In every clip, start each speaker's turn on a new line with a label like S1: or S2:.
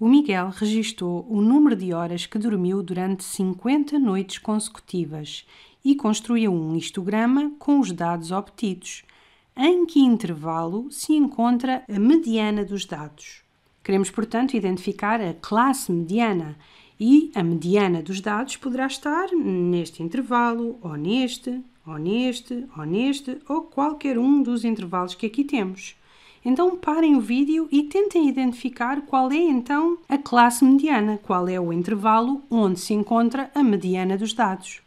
S1: o Miguel registou o número de horas que dormiu durante 50 noites consecutivas e construiu um histograma com os dados obtidos, em que intervalo se encontra a mediana dos dados. Queremos, portanto, identificar a classe mediana e a mediana dos dados poderá estar neste intervalo, ou neste, ou neste, ou neste, ou qualquer um dos intervalos que aqui temos. Então parem o vídeo e tentem identificar qual é então a classe mediana, qual é o intervalo onde se encontra a mediana dos dados.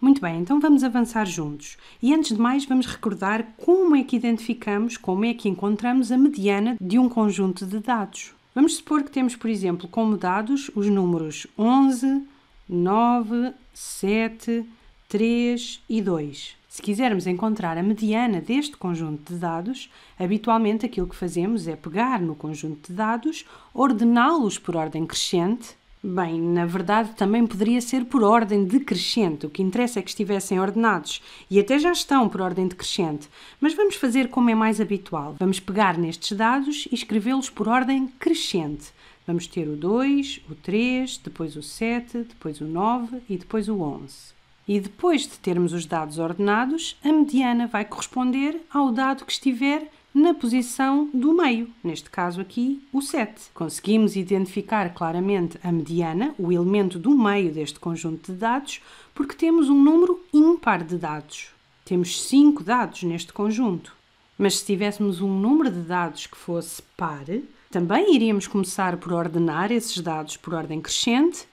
S1: Muito bem, então vamos avançar juntos. E antes de mais, vamos recordar como é que identificamos, como é que encontramos a mediana de um conjunto de dados. Vamos supor que temos, por exemplo, como dados os números 11, 9, 7, 3 e 2. Se quisermos encontrar a mediana deste conjunto de dados, habitualmente aquilo que fazemos é pegar no conjunto de dados, ordená-los por ordem crescente. Bem, na verdade também poderia ser por ordem decrescente, o que interessa é que estivessem ordenados e até já estão por ordem decrescente, mas vamos fazer como é mais habitual. Vamos pegar nestes dados e escrevê-los por ordem crescente. Vamos ter o 2, o 3, depois o 7, depois o 9 e depois o 11. E depois de termos os dados ordenados, a mediana vai corresponder ao dado que estiver na posição do meio, neste caso aqui o 7. Conseguimos identificar claramente a mediana, o elemento do meio deste conjunto de dados, porque temos um número ímpar de dados. Temos 5 dados neste conjunto. Mas se tivéssemos um número de dados que fosse par, também iríamos começar por ordenar esses dados por ordem crescente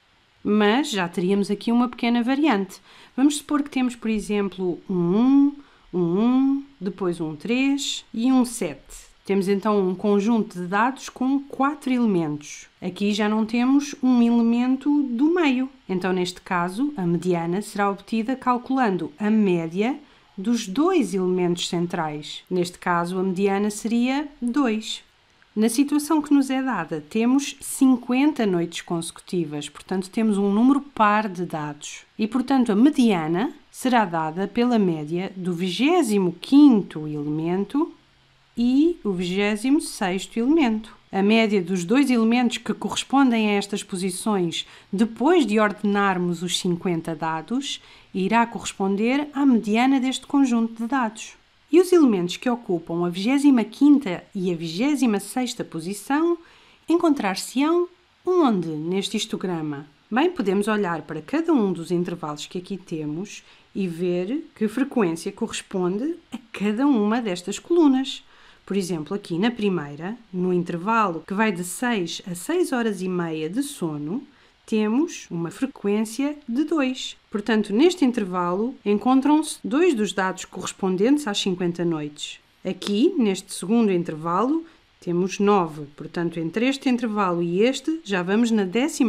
S1: mas já teríamos aqui uma pequena variante. Vamos supor que temos, por exemplo, um 1, um 1, depois um 3 e um 7. Temos então um conjunto de dados com quatro elementos. Aqui já não temos um elemento do meio. Então, neste caso, a mediana será obtida calculando a média dos dois elementos centrais. Neste caso, a mediana seria 2. Na situação que nos é dada, temos 50 noites consecutivas, portanto, temos um número par de dados. E, portanto, a mediana será dada pela média do 25 elemento e o 26 elemento. A média dos dois elementos que correspondem a estas posições, depois de ordenarmos os 50 dados, irá corresponder à mediana deste conjunto de dados e os elementos que ocupam a 25ª e a 26ª posição encontrar-se-ão onde neste histograma? Bem, podemos olhar para cada um dos intervalos que aqui temos e ver que frequência corresponde a cada uma destas colunas. Por exemplo, aqui na primeira, no intervalo que vai de 6 a 6 horas e meia de sono, temos uma frequência de 2. Portanto, neste intervalo encontram-se dois dos dados correspondentes às 50 noites. Aqui, neste segundo intervalo, temos 9, portanto, entre este intervalo e este, já vamos na 11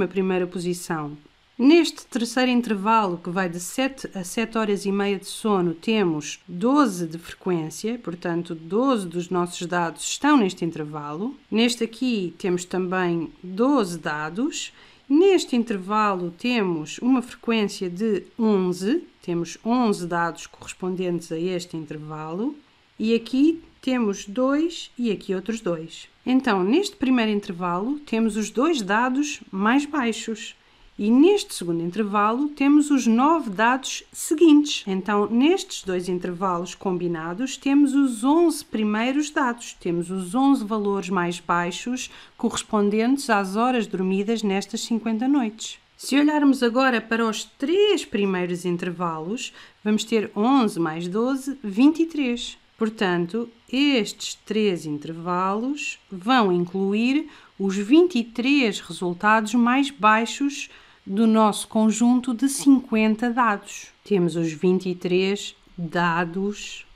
S1: posição. Neste terceiro intervalo, que vai de 7 a 7 horas e meia de sono, temos 12 de frequência, portanto, 12 dos nossos dados estão neste intervalo. Neste aqui, temos também 12 dados Neste intervalo temos uma frequência de 11, temos 11 dados correspondentes a este intervalo e aqui temos dois e aqui outros dois. Então, neste primeiro intervalo, temos os dois dados mais baixos. E neste segundo intervalo temos os nove dados seguintes. Então, nestes dois intervalos combinados, temos os 11 primeiros dados. Temos os 11 valores mais baixos correspondentes às horas dormidas nestas 50 noites. Se olharmos agora para os três primeiros intervalos, vamos ter 11 mais 12, 23. Portanto, estes três intervalos vão incluir os 23 resultados mais baixos do nosso conjunto de 50 dados. Temos os 23 dados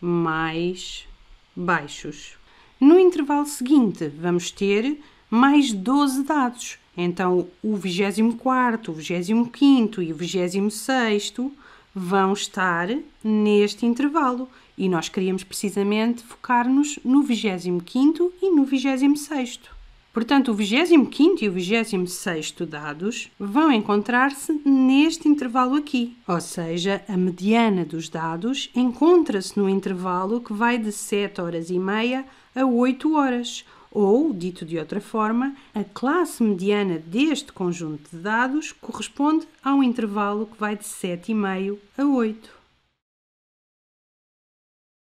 S1: mais baixos. No intervalo seguinte, vamos ter mais 12 dados. Então, o 24, o 25 e o 26 vão estar neste intervalo. E nós queríamos precisamente focar-nos no 25 e no 26. Portanto, o 25 e o 26 dados vão encontrar-se neste intervalo aqui, ou seja, a mediana dos dados encontra-se no intervalo que vai de 7 horas e meia a 8 horas, ou, dito de outra forma, a classe mediana deste conjunto de dados corresponde a um intervalo que vai de 7,5 a 8.